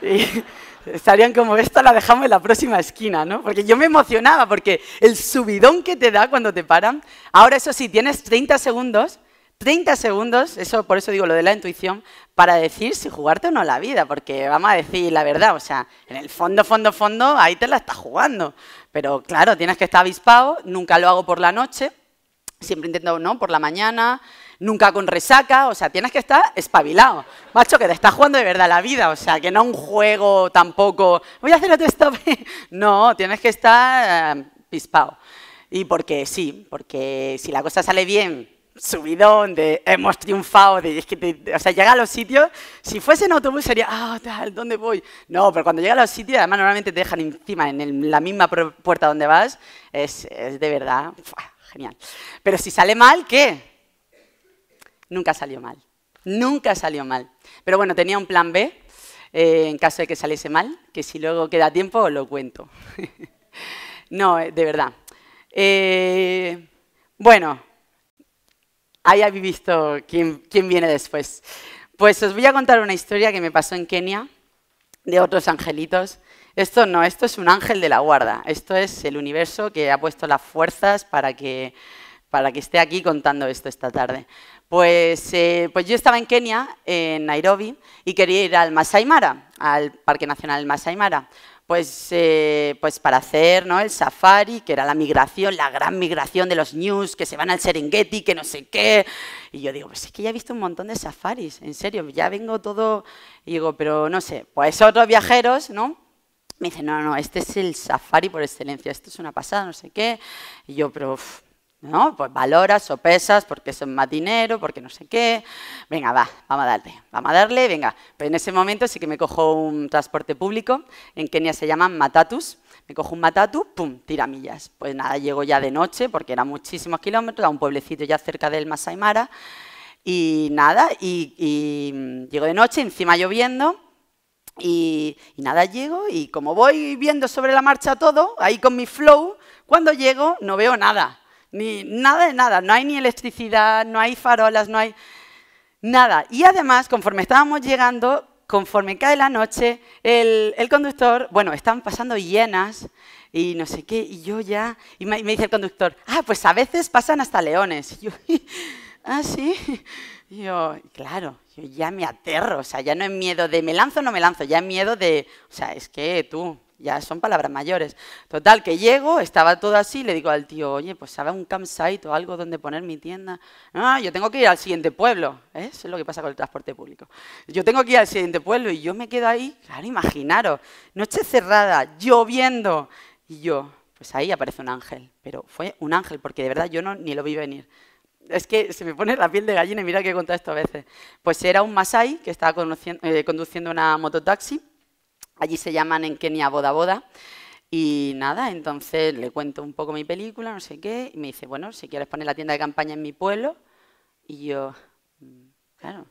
Estarían como, esta la dejamos en la próxima esquina, ¿no? Porque yo me emocionaba, porque el subidón que te da cuando te paran, ahora eso sí, tienes 30 segundos 30 segundos, eso por eso digo lo de la intuición, para decir si jugarte o no la vida, porque vamos a decir la verdad, o sea, en el fondo, fondo, fondo, ahí te la estás jugando. Pero claro, tienes que estar avispado, nunca lo hago por la noche, siempre intento, ¿no? Por la mañana, nunca con resaca, o sea, tienes que estar espabilado. Macho, que te estás jugando de verdad la vida, o sea, que no un juego tampoco, voy a hacer otro stop. no, tienes que estar eh, pispao. pispado. Y porque sí, porque si la cosa sale bien, subido, donde hemos triunfado, que o sea, llega a los sitios, si fuese en autobús sería, ah, tal, ¿dónde voy? No, pero cuando llega a los sitios, además normalmente te dejan encima, en la misma puerta donde vas, es, de verdad, genial. Pero si sale mal, ¿qué? Nunca salió mal. Nunca salió mal. Pero bueno, tenía un plan B eh, en caso de que saliese mal, que si luego queda tiempo lo cuento. no, eh, de verdad. Eh, bueno, ahí habéis visto quién viene después. Pues os voy a contar una historia que me pasó en Kenia de otros angelitos. Esto no, esto es un ángel de la guarda. Esto es el universo que ha puesto las fuerzas para que para que esté aquí contando esto esta tarde. Pues, eh, pues yo estaba en Kenia, en Nairobi, y quería ir al Masai Mara, al Parque Nacional Masai Mara, pues, eh, pues para hacer ¿no? el safari, que era la migración, la gran migración de los news, que se van al Serengeti, que no sé qué. Y yo digo, pues es que ya he visto un montón de safaris, en serio, ya vengo todo... Y digo, pero no sé, pues otros viajeros, ¿no? Me dicen, no, no, este es el safari por excelencia, esto es una pasada, no sé qué. Y yo, pero pues valoras, o pesas, porque son más dinero, porque no sé qué. Venga, va, vamos a darle, vamos a darle, venga. Pero en ese momento sí que me cojo un transporte público, en Kenia se llaman matatus. Me cojo un matatus, pum, tiramillas. Pues nada, llego ya de noche, porque eran muchísimos kilómetros, a un pueblecito ya cerca del Masai Mara. Y nada, y, mm, llego de noche, encima lloviendo, y, nada, llego y como voy viendo sobre la marcha todo, ahí con mi flow, cuando llego no veo nada ni nada de nada, no hay ni electricidad, no hay farolas, no hay nada. Y además, conforme estábamos llegando, conforme cae la noche, el, conductor, bueno, están pasando hienas y no sé qué, y yo ya, y me, dice el conductor, ah, pues a veces pasan hasta leones. Y yo, ah, sí. Y yo, claro, yo ya me aterro, o sea, ya no es miedo de me lanzo o no me lanzo, ya es miedo de, o sea, es que tú, ya son palabras mayores. Total, que llego, estaba todo así, le digo al tío, oye, pues sabe un campsite o algo donde poner mi tienda. No, yo tengo que ir al siguiente pueblo, ¿Eh? eso es lo que pasa con el transporte público. Yo tengo que ir al siguiente pueblo y yo me quedo ahí, claro, imaginaros, noche cerrada, lloviendo, y yo, pues ahí aparece un ángel, pero fue un ángel, porque de verdad yo no, ni lo vi venir. Es que se me pone la piel de gallina y mira que he contado esto a veces. Pues era un Masai que estaba eh, conduciendo una mototaxi Allí se llaman en Kenia boda boda. Y nada, entonces le cuento un poco mi película, no sé qué, y me dice, bueno, si quieres poner la tienda de campaña en mi pueblo. Y yo, mm, claro,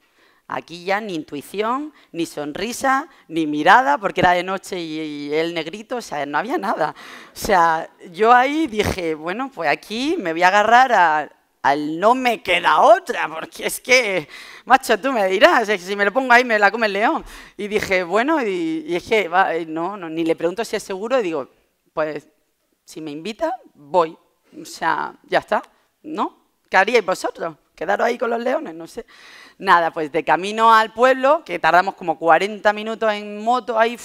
aquí ya ni intuición, ni sonrisa, ni mirada, porque era de noche y, él el negrito, o sea, no había nada. O sea, yo ahí dije, bueno, pues aquí me voy a agarrar a, al no me queda otra, porque es que, macho, tú me dirás, si me lo pongo ahí me la come el león. Y dije, bueno, y, es que, no, ni le pregunto si es seguro, y digo, pues, si me invita, voy. O sea, ya está, ¿no? ¿Qué haríais vosotros? ¿Quedaros ahí con los leones? No sé. Nada, pues de camino al pueblo, que tardamos como 40 minutos en moto, ahí,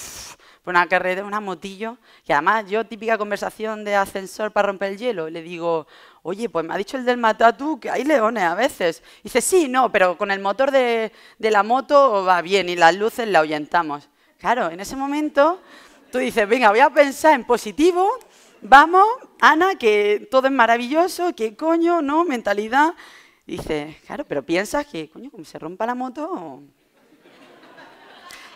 por una carretera, una motillo, que además yo típica conversación de ascensor para romper el hielo, le digo, oye, pues me ha dicho el del Matatu que hay leones a veces. dice, sí, no, pero con el motor de, la moto va bien y las luces la ahuyentamos. Claro, en ese momento tú dices, venga, voy a pensar en positivo, vamos, Ana, que todo es maravilloso, que coño, ¿no? Mentalidad. Dice, claro, pero piensas que, coño, como se rompa la moto...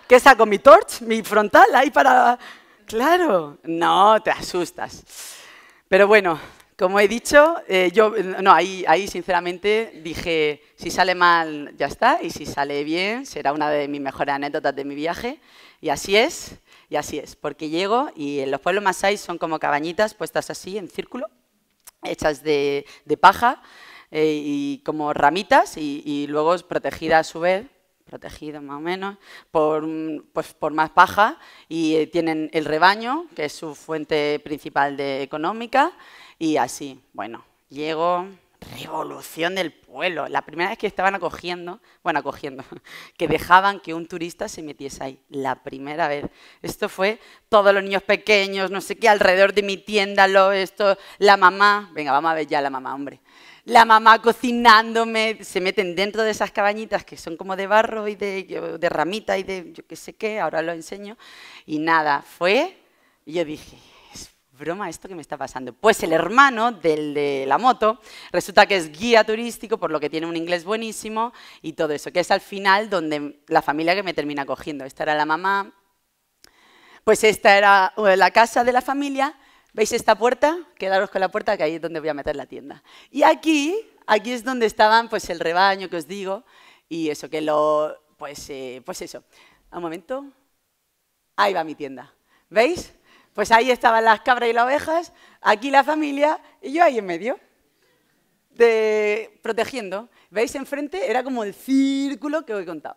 ¿Qué saco? ¿Mi torch? ¿Mi frontal? Ahí para...? Claro, no, te asustas. Pero bueno, como he dicho, eh, yo, no, ahí, ahí sinceramente dije, si sale mal, ya está, y si sale bien, será una de mis mejores anécdotas de mi viaje. Y así es, y así es, porque llego y en los pueblos masáis son como cabañitas puestas así, en círculo, hechas de, de paja eh, y como ramitas, y, y luego protegidas a su vez protegidas más o menos, por, pues, por más paja, y eh, tienen el rebaño, que es su fuente principal de económica, y así, bueno, llegó revolución del pueblo. La primera vez que estaban acogiendo, bueno, acogiendo, que dejaban que un turista se metiese ahí. La primera vez. Esto fue todos los niños pequeños, no sé qué, alrededor de mi tienda, lo, esto, la mamá. Venga, vamos a ver ya la mamá, hombre. La mamá cocinándome, se meten dentro de esas cabañitas que son como de barro y de, de ramita y de yo qué sé qué, ahora lo enseño. Y nada, fue, yo dije, broma esto que me está pasando. Pues el hermano del de la moto resulta que es guía turístico, por lo que tiene un inglés buenísimo y todo eso, que es al final donde la familia que me termina cogiendo. Esta era la mamá, pues esta era eh, la casa de la familia. ¿Veis esta puerta? Quedaros con la puerta que ahí es donde voy a meter la tienda. Y aquí, aquí es donde estaban pues el rebaño que os digo y eso que lo, pues, eh, pues eso. Un momento. Ahí va mi tienda. ¿Veis? Pues ahí estaban las cabras y las ovejas, aquí la familia y yo ahí en medio, de, protegiendo. ¿Veis enfrente? Era como el círculo que os he contado.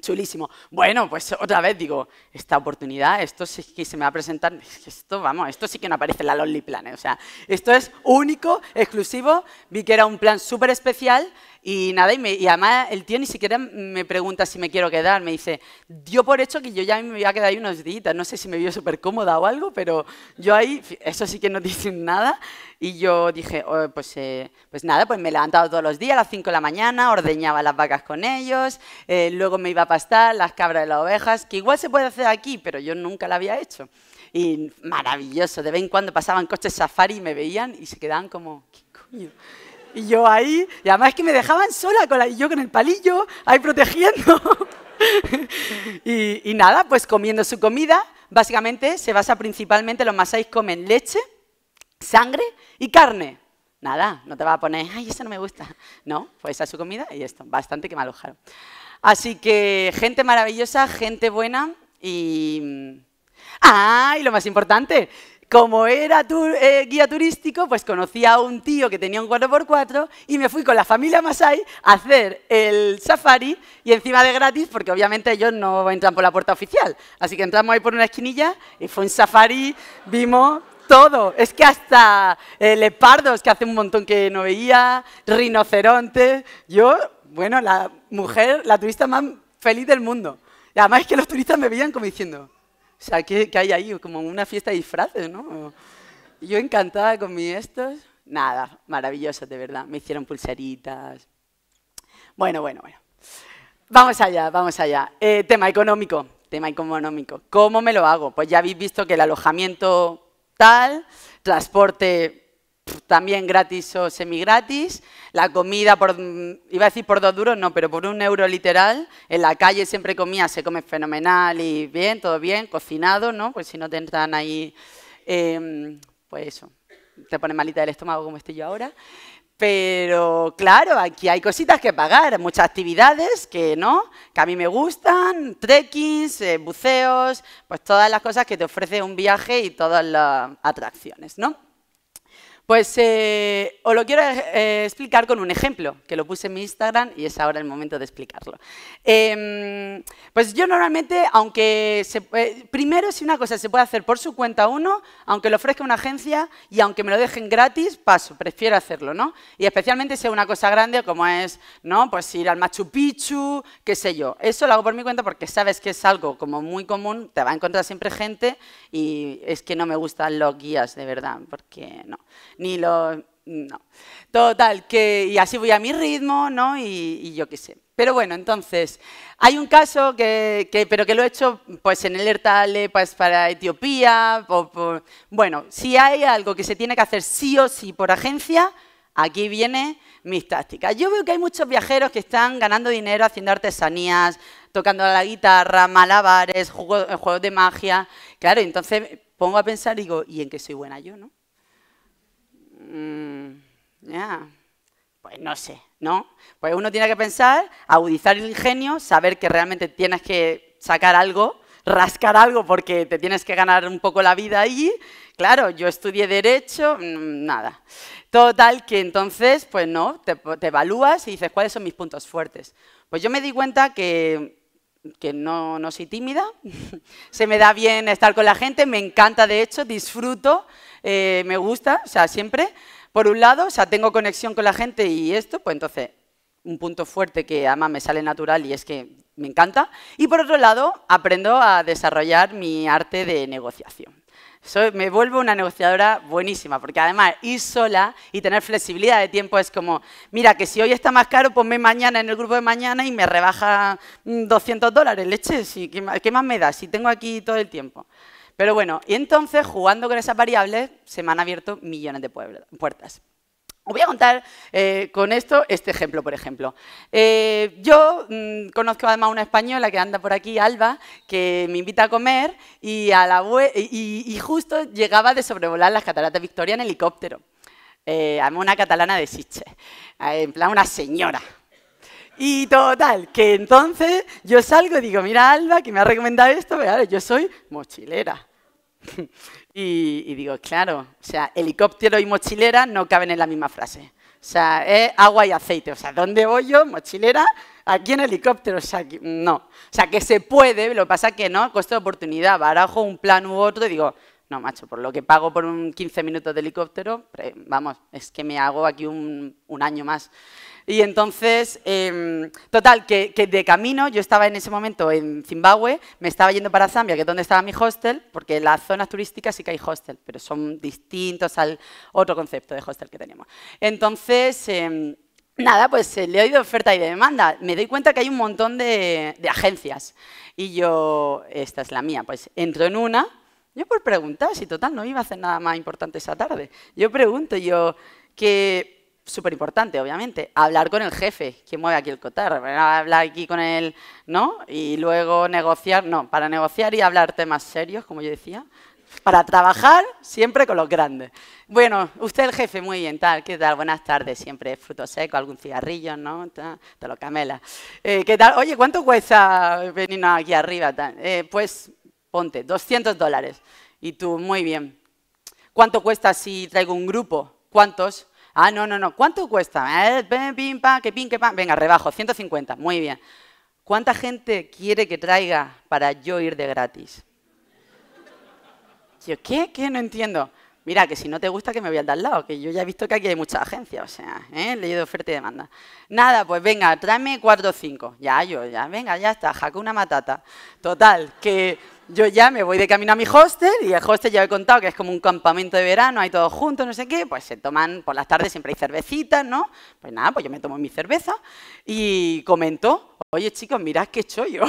Chulísimo. Bueno, pues otra vez digo, esta oportunidad, esto sí que se me va a presentar, esto, vamos, esto sí que no aparece en la Lonely Planet, o sea, esto es único, exclusivo, vi que era un plan súper especial y nada, y, además el tío ni siquiera me pregunta si me quiero quedar, me dice, dio por hecho que yo ya me voy a quedar ahí unos días, no sé si me vio súper cómoda o algo, pero yo ahí, eso sí que no dicen nada, y yo dije, oh, pues, eh, pues nada, pues me levantaba todos los días a las 5 de la mañana, ordeñaba las vacas con ellos, eh, luego me iba a pastar las cabras y las ovejas, que igual se puede hacer aquí, pero yo nunca la había hecho. Y maravilloso, de vez en cuando pasaban coches safari y me veían y se quedaban como, ¿qué coño? Y yo ahí, y además es que me dejaban sola yo con el palillo, ahí protegiendo. y, nada, pues comiendo su comida, básicamente se basa principalmente, los masáis comen leche, sangre y carne. Nada, no te va a poner, ay, eso no me gusta. No, pues esa es su comida y esto, bastante que me alojaron. Así que gente maravillosa, gente buena y... Mm, ah, y lo más importante, como era eh, guía turístico, pues conocí a un tío que tenía un 4x4 y me fui con la familia Masai a hacer el safari y encima de gratis, porque obviamente ellos no entran por la puerta oficial. Así que entramos ahí por una esquinilla y fue un safari, vimos todo. Es que hasta eh, que hace un montón que no veía, rinocerontes. Yo, bueno, la mujer, la turista más feliz del mundo. Y además es que los turistas me veían como diciendo, o sea, ¿qué, hay ahí? Como una fiesta de disfraces, ¿no? Yo encantada con mis estos. Nada, maravilloso, de verdad. Me hicieron pulseritas. Bueno, bueno, bueno. Vamos allá, vamos allá. Eh, tema económico, tema económico. ¿Cómo me lo hago? Pues ya habéis visto que el alojamiento tal, transporte también gratis o gratis la comida, por, iba a decir por dos duros, no, pero por un euro literal, en la calle siempre comía, se come fenomenal y bien, todo bien, cocinado, ¿no? Pues si no te entran ahí, em, pues eso, te pone malita del estómago como estoy yo ahora. Pero claro, aquí hay cositas que pagar, muchas actividades que no, que a mí me gustan, trekkings, eh, buceos, pues todas las cosas que te ofrece un viaje y todas las atracciones, ¿no? Pues eh, os lo quiero eh, explicar con un ejemplo, que lo puse en mi Instagram y es ahora el momento de explicarlo. Em, pues yo normalmente, aunque se, eh, primero si una cosa se puede hacer por su cuenta uno, aunque lo ofrezca una agencia y aunque me lo dejen gratis, paso, prefiero hacerlo, ¿no? Y especialmente si es una cosa grande como es, ¿no? Pues ir al Machu Picchu, qué sé yo. Eso lo hago por mi cuenta porque sabes que es algo como muy común, te va a encontrar siempre gente y es que no me gustan los guías, de verdad, porque no ni lo... No. Total, que y así voy a mi ritmo, ¿no? Y, yo qué sé. Pero bueno, entonces, hay un caso que, pero que lo he hecho pues, en el ERTALE pues, para Etiopía. bueno, si hay algo que se tiene que hacer sí o sí por agencia, aquí viene mis tácticas. Yo veo que hay muchos viajeros que están ganando dinero haciendo artesanías, tocando la guitarra, malabares, juegos, juegos de magia. Claro, entonces pongo a pensar y digo, ¿y en qué soy buena yo, no? mmm, pues no sé, ¿no? Pues uno tiene que pensar, agudizar el ingenio, saber que realmente tienes que sacar algo, rascar algo porque te tienes que ganar un poco la vida ahí. Claro, yo estudié derecho, mm, nada. Total, que entonces, pues no, te, te evalúas y dices, ¿cuáles son mis puntos fuertes? Pues yo me di cuenta que que no, no, soy tímida, se me da bien estar con la gente, me encanta de hecho, disfruto, eh, me gusta, o sea, siempre. Por un lado, o sea, tengo conexión con la gente y esto, pues entonces un punto fuerte que además me sale natural y es que me encanta. Y por otro lado, aprendo a desarrollar mi arte de negociación. me vuelvo una negociadora buenísima, porque además ir sola y tener flexibilidad de tiempo es como, mira, que si hoy está más caro, ponme mañana en el grupo de mañana y me rebaja 200 mm, dólares, leche, ¿qué, más me da si tengo aquí todo el tiempo? Pero bueno, y entonces, jugando con esas variables, se me han abierto millones de puertas. Os voy a contar eh, con esto este ejemplo, por ejemplo. Eh, yo mm, conozco además una española que anda por aquí, Alba, que me invita a comer y, a justo llegaba de sobrevolar las cataratas Victoria en helicóptero. Eh, una catalana de Siche, eh, en plan una señora. Y total, que entonces yo salgo y digo, mira Alba, que me ha recomendado esto, pero yo soy mochilera. y, digo, claro, o sea, helicóptero y mochilera no caben en la misma frase. O sea, es agua y aceite. O sea, ¿dónde voy yo? Mochilera, aquí en helicóptero. O sea, no. O sea, que se puede, lo pasa que no, costo de oportunidad. Barajo un plan u otro y digo, no, macho, por lo que pago por un 15 minutos de helicóptero, vamos, es que me hago aquí un, un año más. Y entonces, em, total, que, de camino, yo estaba en ese momento en Zimbabue, me estaba yendo para Zambia, que es donde estaba mi hostel, porque en las zonas turísticas sí que hay hostel, pero son distintos al otro concepto de hostel que tenemos. Entonces, em, nada, pues eh, le he oído oferta y de demanda. Me doy cuenta que hay un montón de, de agencias. Y yo, esta es la mía, pues entro en una, yo por preguntar, si total no iba a hacer nada más importante esa tarde. Yo pregunto, yo, que súper importante, obviamente. Hablar con el jefe, que mueve aquí el cotar, hablar aquí con él, ¿no? Y luego negociar, no, para negociar y hablar temas serios, como yo decía, para trabajar siempre con los grandes. Bueno, usted el jefe, muy bien, tal, ¿qué tal? Buenas tardes, siempre fruto seco, algún cigarrillo, ¿no? Tal, lo camela. Eh, ¿Qué tal? Oye, ¿cuánto cuesta venir aquí arriba? Tal? Eh, pues ponte, 200 dólares. Y tú, muy bien. ¿Cuánto cuesta si traigo un grupo? ¿Cuántos? Ah, no, no, no. ¿Cuánto cuesta? Eh, que Venga, rebajo, 150. Muy bien. ¿Cuánta gente quiere que traiga para yo ir de gratis? Yo, ¿qué? ¿Qué? No entiendo mira, que si no te gusta que me voy al al lado, que yo ya he visto que aquí hay muchas agencias, o sea, ¿eh? ley de oferta y demanda. Nada, pues venga, tráeme cuatro o cinco. Ya, yo, ya, venga, ya está, jaco una matata. Total, que yo ya me voy de camino a mi hostel y el hostel ya he contado que es como un campamento de verano, hay todos juntos, no sé qué, pues se toman por las tardes, siempre hay cervecitas, ¿no? Pues nada, pues yo me tomo mi cerveza y comento, oye chicos, mirad qué chollo.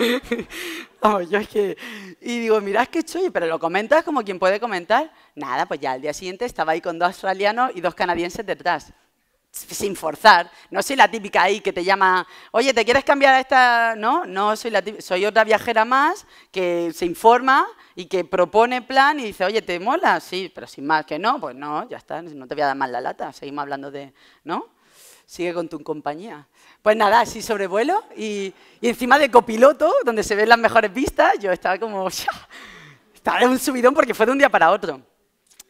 Y digo, mirá qué chulo, pero lo comentas como quien puede comentar. Nada, pues ya al día siguiente estaba ahí con dos australianos y dos canadienses detrás sin forzar. No soy la típica ahí que te llama, oye, ¿te quieres cambiar a esta? No, no soy la típica, soy otra viajera más que se informa y que propone plan y dice, oye, ¿te mola? Sí, pero sin más que no, pues no, ya está, no te voy a dar más la lata, seguimos hablando de, ¿no? sigue con tu compañía. Pues nada, así sobrevuelo y, y encima de copiloto, donde se ven las mejores vistas, yo estaba como... estaba en un subidón porque fue de un día para otro.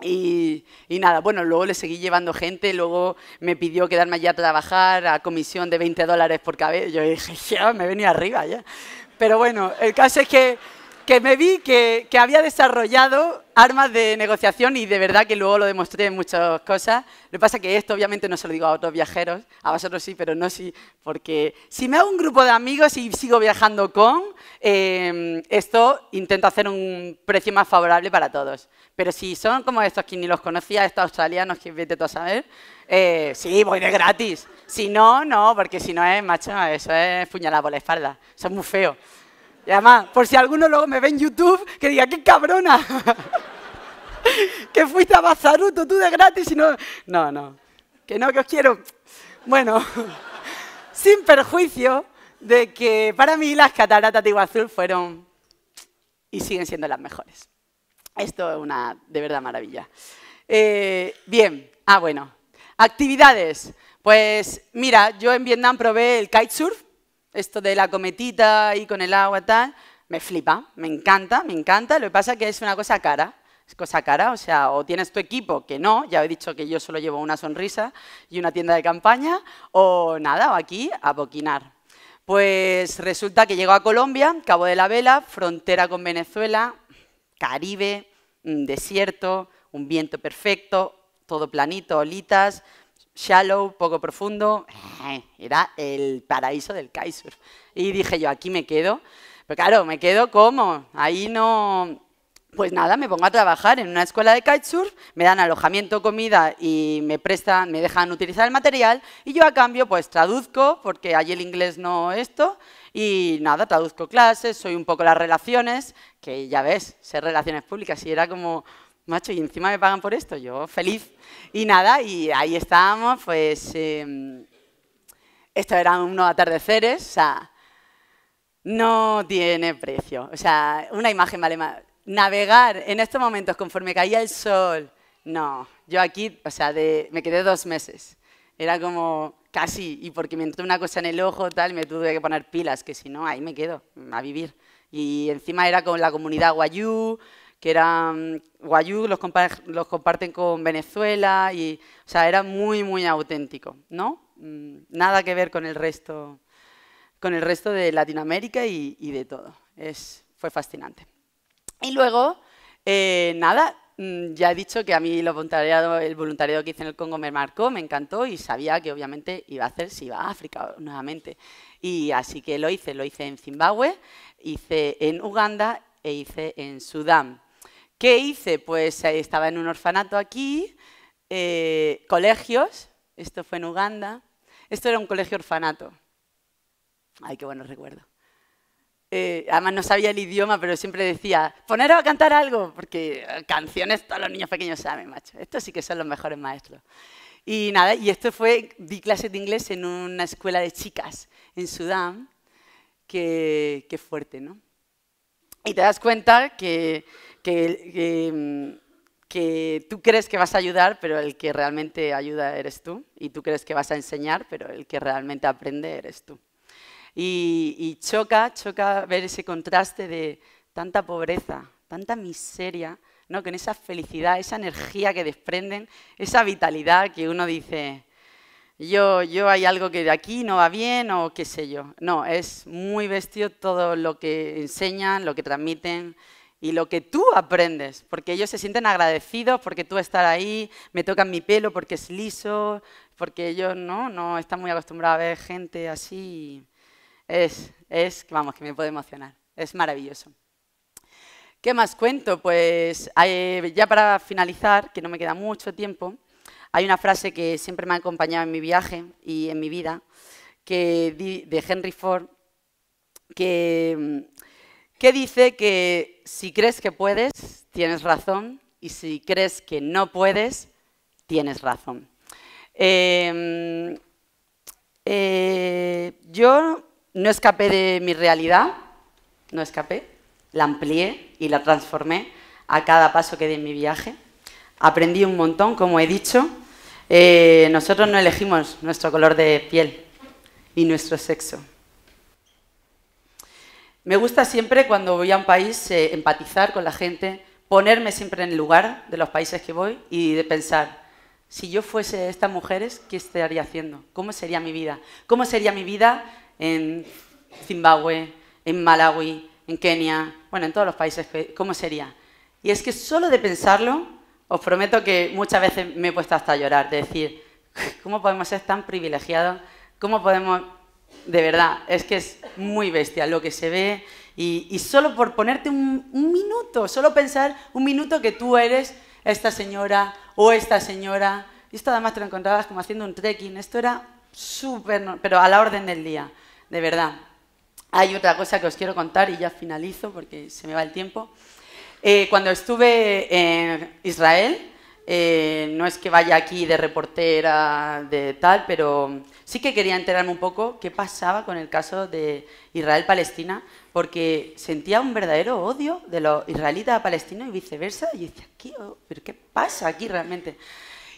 Y, y, nada, bueno, luego le seguí llevando gente, luego me pidió quedarme allá a trabajar a comisión de 20 dólares por cabeza. Yo dije, ya, me venía arriba ya. Pero bueno, el caso es que que me vi que, había desarrollado armas de negociación y de verdad que luego lo demostré en muchas cosas. Lo que pasa es que esto obviamente no se lo digo a otros viajeros, a vosotros sí, pero no sí, porque si me hago un grupo de amigos y sigo viajando con, em, esto intento hacer un precio más favorable para todos. Pero si son como estos que ni los conocía, estos australianos que vete tú a saber, eh, sí, voy de gratis. Si no, no, porque si no es, macho, eso es puñalada por la espalda. Eso es muy feo. Y además, por si alguno luego me ve en YouTube, que diga, ¡qué cabrona! que fuiste a Bazaruto tú de gratis y no... No, no. Que no, que os quiero. Bueno, sin perjuicio de que para mí las cataratas de Iguazú fueron y siguen siendo las mejores. Esto es una de verdad maravilla. Eh, bien, ah, bueno. Actividades. Pues mira, yo en Vietnam probé el kitesurf, esto de la cometita y con el agua tal, me flipa, me encanta, me encanta. Lo que pasa es que es una cosa cara, es cosa cara, o sea, o tienes tu equipo, que no, ya he dicho que yo solo llevo una sonrisa y una tienda de campaña, o nada, o aquí a boquinar. Pues resulta que llego a Colombia, Cabo de la Vela, frontera con Venezuela, Caribe, desierto, un viento perfecto, todo planito, olitas, shallow, poco profundo, era el paraíso del kitesurf. Y dije yo, aquí me quedo. Pero claro, me quedo como, ahí no... Pues nada, me pongo a trabajar en una escuela de kitesurf, me dan alojamiento, comida y me prestan, me dejan utilizar el material y yo a cambio pues traduzco, porque allí el inglés no esto, y nada, traduzco clases, soy un poco las relaciones, que ya ves, ser relaciones públicas y era como macho, y encima me pagan por esto, yo feliz. Y nada, y ahí estábamos, pues em, esto estos eran unos atardeceres, o sea, no tiene precio. O sea, una imagen vale más. Navegar en estos momentos conforme caía el sol, no. Yo aquí, o sea, me quedé dos meses. Era como casi, y porque me entró una cosa en el ojo, tal, me tuve que poner pilas, que si no, ahí me quedo, a vivir. Y encima era con la comunidad guayú, que eran mm, Guayú, los, comparten con Venezuela, y, o sea, era muy, muy auténtico, ¿no? Mm, nada que ver con el resto, con el resto de Latinoamérica y, de todo. fue fascinante. Y luego, eh, nada, mm, ya he dicho que a mí lo voluntariado, el voluntariado que hice en el Congo me marcó, me encantó y sabía que obviamente iba a hacer si iba a África nuevamente. Y así que lo hice, lo hice en Zimbabue, hice en Uganda e hice en Sudán. ¿Qué hice? Pues eh, estaba en un orfanato aquí, eh, colegios, esto fue en Uganda, esto era un colegio orfanato. Ay, qué buenos recuerdos. Eh, además no sabía el idioma, pero siempre decía, poneros a cantar algo, porque canciones todos los niños pequeños saben, macho. Estos sí que son los mejores maestros. Y nada, y esto fue, di clases de inglés en una escuela de chicas en Sudán, que, que fuerte, ¿no? Y te das cuenta que que, que, tú crees que vas a ayudar, pero el que realmente ayuda eres tú. Y tú crees que vas a enseñar, pero el que realmente aprende eres tú. Y, y choca, choca ver ese contraste de tanta pobreza, tanta miseria, ¿no? con esa felicidad, esa energía que desprenden, esa vitalidad que uno dice, yo, yo hay algo que de aquí no va bien o qué sé yo. No, es muy bestio todo lo que enseñan, lo que transmiten y lo que tú aprendes, porque ellos se sienten agradecidos porque tú estás ahí, me tocan mi pelo porque es liso, porque ellos no, no están muy acostumbrados a ver gente así. Es, es, vamos, que me puede emocionar, es maravilloso. ¿Qué más cuento? Pues eh, ya para finalizar, que no me queda mucho tiempo, hay una frase que siempre me ha acompañado en mi viaje y en mi vida, que de Henry Ford, que mm, que dice que si crees que puedes, tienes razón, y si crees que no puedes, tienes razón. Em, eh, yo no escapé de mi realidad, no escapé, la amplié y la transformé a cada paso que di en mi viaje. Aprendí un montón, como he dicho. Eh, nosotros no elegimos nuestro color de piel y nuestro sexo. Me gusta siempre cuando voy a un país eh, empatizar con la gente, ponerme siempre en el lugar de los países que voy y de pensar, si yo fuese estas mujeres, ¿qué estaría haciendo? ¿Cómo sería mi vida? ¿Cómo sería mi vida en Zimbabue, en Malawi, en Kenia, bueno, en todos los países? ¿Cómo sería? Y es que solo de pensarlo, os prometo que muchas veces me he puesto hasta llorar, de decir, ¿cómo podemos ser tan privilegiados? ¿Cómo podemos de verdad, es que es muy bestia lo que se ve. Y, solo por ponerte un, minuto, solo pensar un minuto que tú eres esta señora o esta señora. Y esto además te lo encontrabas como haciendo un trekking. Esto era súper, pero a la orden del día, de verdad. Hay otra cosa que os quiero contar y ya finalizo porque se me va el tiempo. Eh, cuando estuve en Israel, eh, no es que vaya aquí de reportera de tal, pero Sí que quería enterarme un poco qué pasaba con el caso de Israel-Palestina, porque sentía un verdadero odio de los israelitas a palestinos y viceversa. Y decía, ¿Qué, ¿pero qué pasa aquí realmente?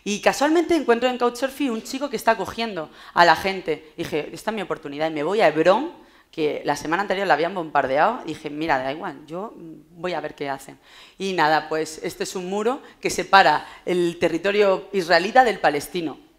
Y casualmente encuentro en Couchsurfing un chico que está acogiendo a la gente. dije, esta es mi oportunidad. Y me voy a Hebrón, que la semana anterior la habían bombardeado. dije, mira, da igual, yo voy a ver qué hacen. Y nada, pues este es un muro que separa el territorio israelita del palestino.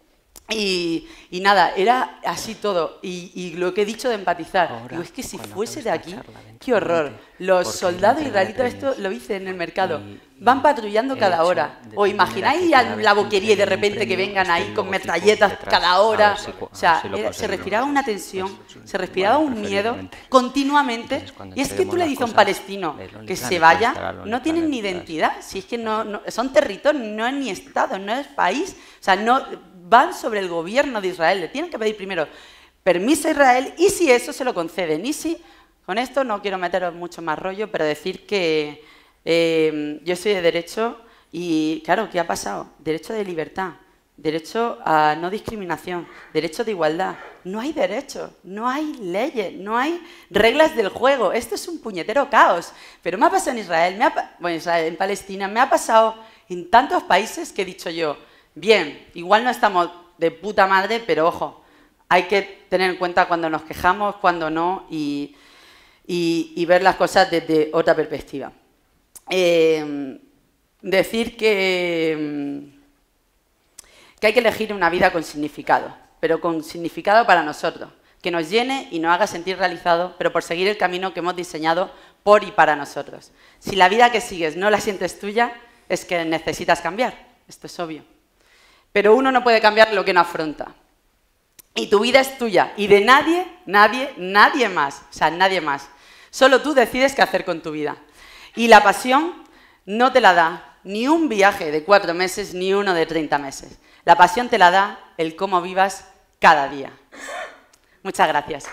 Y, nada, era así todo. Y, lo que he dicho de empatizar. es que si fuese de aquí, qué horror. Los soldados israelitas, esto lo hice en el mercado, van patrullando cada hora. ¿O imagináis la boquería y de repente que vengan ahí con este metralletas cada ah, hora? O sea, se respiraba una tensión, se respiraba un miedo continuamente. Y es que tú le dices a un palestino que se vaya, no tienen ni identidad. Si es que no, son territorio no es ni Estado, no es país. O sea, no van sobre el gobierno de Israel. Le tienen que pedir primero permiso a Israel y si eso se lo conceden. Y si, con esto no quiero meteros mucho más rollo, pero decir que em, yo soy de derecho y, claro, ¿qué ha pasado? Derecho de libertad, derecho a no discriminación, derecho de igualdad. No hay derecho, no hay leyes, no hay reglas del juego. Esto es un puñetero caos. Pero me ha pasado en Israel, bueno, Israel, en Palestina, me ha pasado en tantos países que he dicho yo, Bien, igual no estamos de puta madre, pero ojo, hay que tener en cuenta cuando nos quejamos, cuando no, y, ver las cosas desde otra perspectiva. Em, decir que, mm, que hay que elegir una vida con significado, pero con significado para nosotros, que nos llene y nos haga sentir realizado, pero por seguir el camino que hemos diseñado por y para nosotros. Si la vida que sigues no la sientes tuya, es que necesitas cambiar, esto es obvio pero uno no puede cambiar lo que no afronta. Y tu vida es tuya y de nadie, nadie, nadie más. O sea, nadie más. Solo tú decides qué hacer con tu vida. Y la pasión no te la da ni un viaje de cuatro meses ni uno de treinta meses. La pasión te la da el cómo vivas cada día. Muchas gracias.